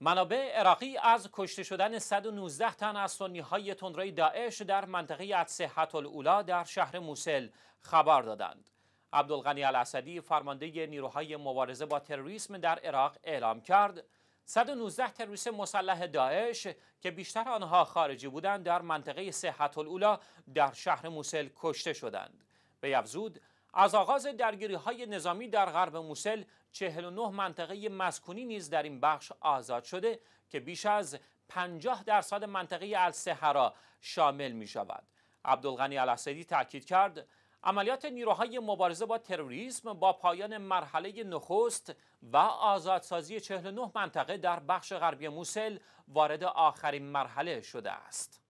منابع عراقی از کشته شدن 119 تن از سنی های تندروی داعش در منطقه صحت الاولا در شهر موسل خبر دادند. عبدالغنی الاسدی فرمانده نیروهای مبارزه با تروریسم در عراق اعلام کرد 119 تروریست مسلح داعش که بیشتر آنها خارجی بودند در منطقه صحت الاولا در شهر موسل کشته شدند. به افزود از آغاز درگیری های نظامی در غرب موسل 49 منطقه مسکونی نیز در این بخش آزاد شده که بیش از 50 درصد منطقه السهرا شامل می شود. عبدالغنی الاسدی تاکید کرد عملیات نیروهای مبارزه با تروریسم با پایان مرحله نخست و آزادسازی 49 منطقه در بخش غربی موسل وارد آخرین مرحله شده است.